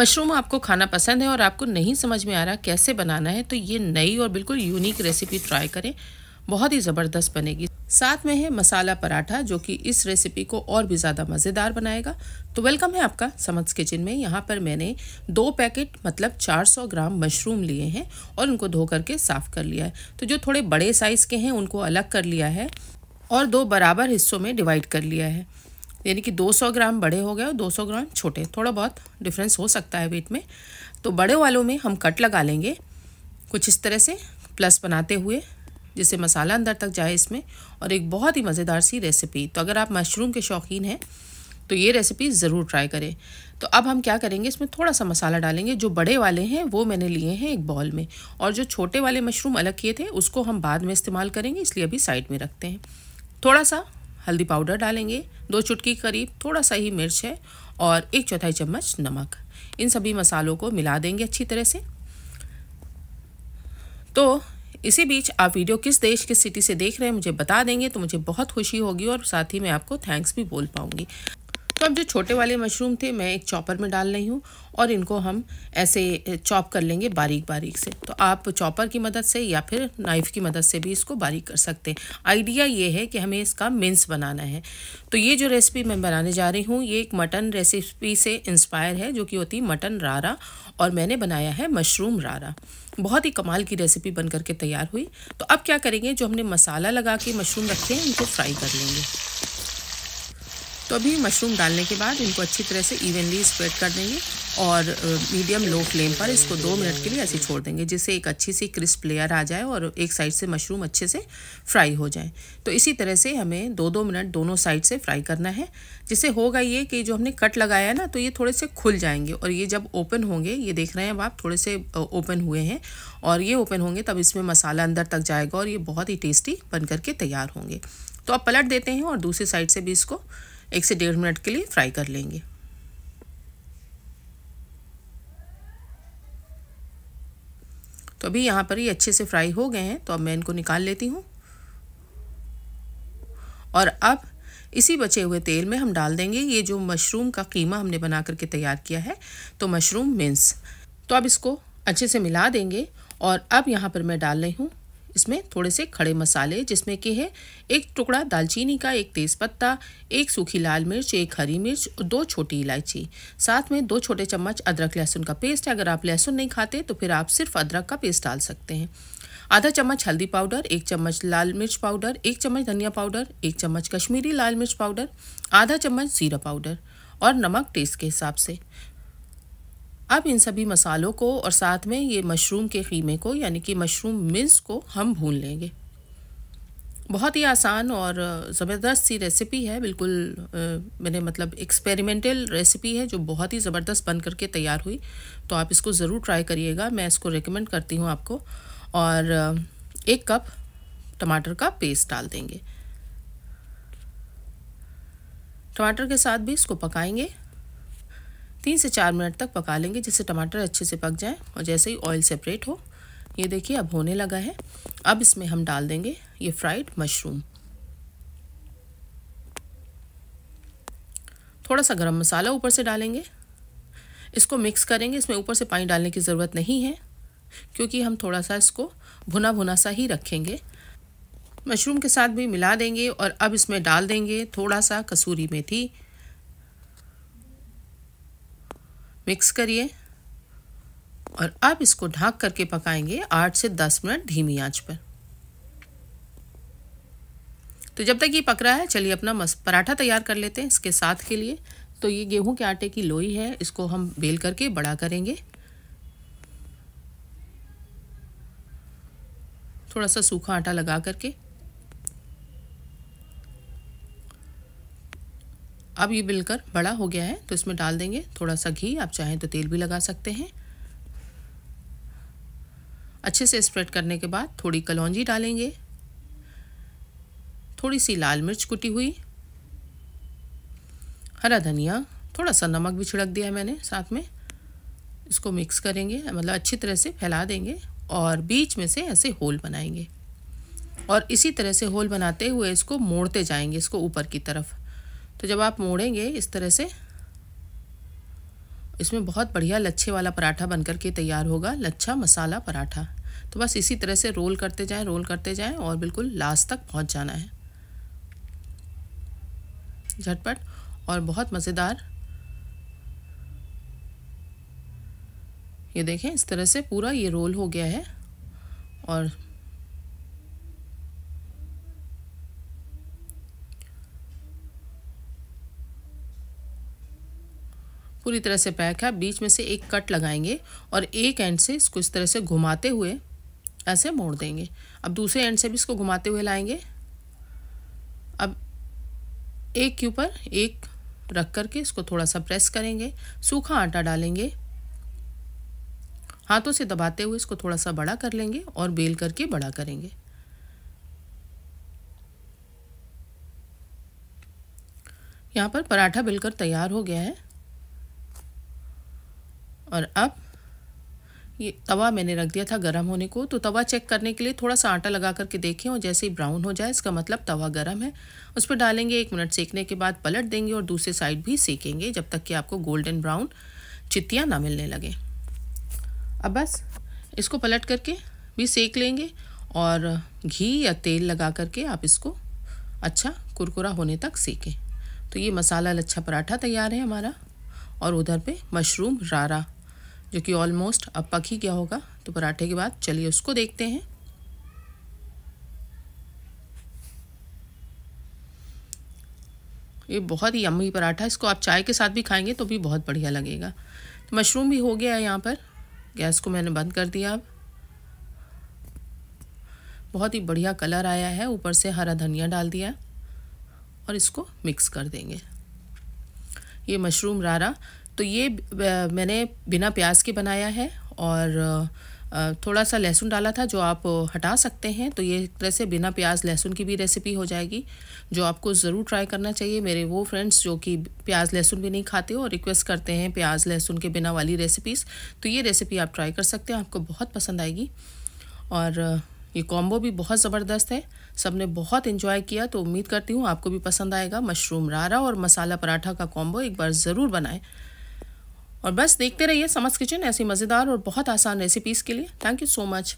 mushroom आपको खाना पसंद है और आपको नहीं समझ में आ रहा कैसे बनाना है तो ये नई और बिल्कुल यूनिक रेसिपी ट्राई करें बहुत ही ज़बरदस्त बनेगी साथ में है मसाला पराठा जो कि इस रेसिपी को और भी ज़्यादा मज़ेदार बनाएगा तो वेलकम है आपका समझ किचन में यहाँ पर मैंने दो पैकेट मतलब 400 ग्राम मशरूम लिए हैं और उनको धो करके साफ़ कर लिया है तो जो थोड़े बड़े साइज़ के हैं उनको अलग कर लिया है और दो बराबर हिस्सों में डिवाइड कर लिया है यानी कि 200 ग्राम बड़े हो गए और 200 ग्राम छोटे थोड़ा बहुत डिफरेंस हो सकता है वेट में तो बड़े वालों में हम कट लगा लेंगे कुछ इस तरह से प्लस बनाते हुए जिससे मसाला अंदर तक जाए इसमें और एक बहुत ही मज़ेदार सी रेसिपी तो अगर आप मशरूम के शौकीन हैं तो ये रेसिपी ज़रूर ट्राई करें तो अब हम क्या करेंगे इसमें थोड़ा सा मसाला डालेंगे जो बड़े वाले हैं वो मैंने लिए हैं एक बॉल में और जो छोटे वाले मशरूम अलग किए थे उसको हम बाद में इस्तेमाल करेंगे इसलिए अभी साइड में रखते हैं थोड़ा सा हल्दी पाउडर डालेंगे दो चुटकी करीब थोड़ा सा ही मिर्च है और एक चौथाई चम्मच नमक इन सभी मसालों को मिला देंगे अच्छी तरह से तो इसी बीच आप वीडियो किस देश किस सिटी से देख रहे हैं मुझे बता देंगे तो मुझे बहुत खुशी होगी और साथ ही मैं आपको थैंक्स भी बोल पाऊंगी तो अब जो छोटे वाले मशरूम थे मैं एक चॉपर में डाल रही हूँ और इनको हम ऐसे चॉप कर लेंगे बारीक बारीक से तो आप चॉपर की मदद से या फिर नाइफ़ की मदद से भी इसको बारीक कर सकते हैं आइडिया ये है कि हमें इसका मिन्स बनाना है तो ये जो रेसिपी मैं बनाने जा रही हूँ ये एक मटन रेसिपी से इंस्पायर है जो कि होती है मटन रारा और मैंने बनाया है मशरूम रारा बहुत ही कमाल की रेसिपी बन करके तैयार हुई तो अब क्या करेंगे जो हमने मसाला लगा के मशरूम रखे हैं इनको फ्राई कर लेंगे तो अभी मशरूम डालने के बाद इनको अच्छी तरह से इवनली स्प्रेड कर देंगे और मीडियम लो फ्लेम पर इसको दो मिनट के लिए ऐसे छोड़ देंगे जिससे एक अच्छी सी क्रिस्प लेयर आ जाए और एक साइड से मशरूम अच्छे से फ्राई हो जाए तो इसी तरह से हमें दो दो मिनट दोनों साइड से फ्राई करना है जिससे होगा ये कि जो हमने कट लगाया है ना तो ये थोड़े से खुल जाएंगे और ये जब ओपन होंगे ये देख रहे हैं अब आप थोड़े से ओपन हुए हैं और ये ओपन होंगे तब इसमें मसाला अंदर तक जाएगा और ये बहुत ही टेस्टी बन करके तैयार होंगे तो आप पलट देते हैं और दूसरी साइड से भी इसको एक से डेढ़ मिनट के लिए फ्राई कर लेंगे तो अभी यहाँ पर ही अच्छे से फ्राई हो गए हैं तो अब मैं इनको निकाल लेती हूँ और अब इसी बचे हुए तेल में हम डाल देंगे ये जो मशरूम का कीमा हमने बना करके तैयार किया है तो मशरूम मिन्स तो अब इसको अच्छे से मिला देंगे और अब यहाँ पर मैं डाल रही हूँ इसमें थोड़े से खड़े मसाले जिसमें के है एक टुकड़ा दालचीनी का एक तेज़पत्ता एक सूखी लाल मिर्च एक हरी मिर्च और दो छोटी इलायची साथ में दो छोटे चम्मच अदरक लहसुन का पेस्ट अगर आप लहसुन नहीं खाते तो फिर आप सिर्फ अदरक का पेस्ट डाल सकते हैं आधा चम्मच हल्दी पाउडर एक चम्मच लाल मिर्च पाउडर एक चम्मच धनिया पाउडर एक चम्मच कश्मीरी लाल मिर्च पाउडर आधा चम्मच जीरा पाउडर और नमक टेस्ट के हिसाब से अब इन सभी मसालों को और साथ में ये मशरूम के ख़ीमे को यानी कि मशरूम मिन्स को हम भून लेंगे बहुत ही आसान और ज़बरदस्त सी रेसिपी है बिल्कुल मैंने मतलब एक्सपेरिमेंटल रेसिपी है जो बहुत ही ज़बरदस्त बन करके तैयार हुई तो आप इसको ज़रूर ट्राई करिएगा मैं इसको रिकमेंड करती हूँ आपको और एक कप टमाटर का पेस्ट डाल देंगे टमाटर के साथ भी इसको पकाएंगे तीन से चार मिनट तक पका लेंगे जिससे टमाटर अच्छे से पक जाए और जैसे ही ऑयल सेपरेट हो ये देखिए अब होने लगा है अब इसमें हम डाल देंगे ये फ्राइड मशरूम थोड़ा सा गरम मसाला ऊपर से डालेंगे इसको मिक्स करेंगे इसमें ऊपर से पानी डालने की ज़रूरत नहीं है क्योंकि हम थोड़ा सा इसको भुना भुना सा ही रखेंगे मशरूम के साथ भी मिला देंगे और अब इसमें डाल देंगे थोड़ा सा कसूरी मेथी मिक्स करिए और अब इसको ढक करके पकाएंगे आठ से दस मिनट धीमी आंच पर तो जब तक ये पक रहा है चलिए अपना मस पराठा तैयार कर लेते हैं इसके साथ के लिए तो ये गेहूं के आटे की लोई है इसको हम बेल करके बड़ा करेंगे थोड़ा सा सूखा आटा लगा करके अब ये बिलकर बड़ा हो गया है तो इसमें डाल देंगे थोड़ा सा घी आप चाहें तो तेल भी लगा सकते हैं अच्छे से स्प्रेड करने के बाद थोड़ी कलौजी डालेंगे थोड़ी सी लाल मिर्च कुटी हुई हरा धनिया थोड़ा सा नमक भी छिड़क दिया है मैंने साथ में इसको मिक्स करेंगे मतलब अच्छी तरह से फैला देंगे और बीच में से ऐसे होल बनाएंगे और इसी तरह से होल बनाते हुए इसको मोड़ते जाएंगे इसको ऊपर की तरफ तो जब आप मोड़ेंगे इस तरह से इसमें बहुत बढ़िया लच्छे वाला पराठा बनकर के तैयार होगा लच्छा मसाला पराठा तो बस इसी तरह से रोल करते जाएं रोल करते जाएं और बिल्कुल लास्ट तक पहुंच जाना है झटपट और बहुत मज़ेदार ये देखें इस तरह से पूरा ये रोल हो गया है और पूरी तरह से पैक है बीच में से एक कट लगाएंगे और एक एंड से इसको इस तरह से घुमाते हुए ऐसे मोड़ देंगे अब दूसरे एंड से भी इसको घुमाते हुए लाएंगे अब एक के ऊपर एक रख करके इसको थोड़ा सा प्रेस करेंगे सूखा आटा डालेंगे हाथों से दबाते हुए इसको थोड़ा सा बड़ा कर लेंगे और बेल करके बड़ा करेंगे यहाँ पर पराठा बिलकर तैयार हो गया है और अब ये तवा मैंने रख दिया था गर्म होने को तो तवा चेक करने के लिए थोड़ा सा आटा लगा करके देखें और जैसे ही ब्राउन हो जाए इसका मतलब तवा गर्म है उस पर डालेंगे एक मिनट सेकने के बाद पलट देंगे और दूसरे साइड भी सेकेंगे जब तक कि आपको गोल्डन ब्राउन चितियाँ ना मिलने लगें अब बस इसको पलट करके भी सेक लेंगे और घी या तेल लगा करके आप इसको अच्छा कुरकुरा होने तक सेकें तो ये मसाला लच्छा पराठा तैयार है हमारा और उधर पे मशरूम रारा जो कि ऑलमोस्ट अब पक ही गया होगा तो पराठे के बाद चलिए उसको देखते हैं ये बहुत ही अमी पराठा इसको आप चाय के साथ भी खाएंगे तो भी बहुत बढ़िया लगेगा तो मशरूम भी हो गया है यहाँ पर गैस को मैंने बंद कर दिया अब बहुत ही बढ़िया कलर आया है ऊपर से हरा धनिया डाल दिया और इसको मिक्स कर देंगे ये मशरूम रारा तो ये मैंने बिना प्याज के बनाया है और थोड़ा सा लहसुन डाला था जो आप हटा सकते हैं तो ये एक तरह से बिना प्याज लहसुन की भी रेसिपी हो जाएगी जो आपको ज़रूर ट्राई करना चाहिए मेरे वो फ्रेंड्स जो कि प्याज लहसुन भी नहीं खाते और रिक्वेस्ट करते हैं प्याज लहसुन के बिना वाली रेसिपीज़ तो ये रेसिपी आप ट्राई कर सकते हैं आपको बहुत पसंद आएगी और ये कॉम्बो भी बहुत ज़बरदस्त है सब ने बहुत इन्जॉय किया तो उम्मीद करती हूँ आपको भी पसंद आएगा मशरूम रारा और मसाला पराठा का कॉम्बो एक बार ज़रूर बनाएँ और बस देखते रहिए समझ किचन ऐसी मज़ेदार और बहुत आसान रेसिपीज़ के लिए थैंक यू सो मच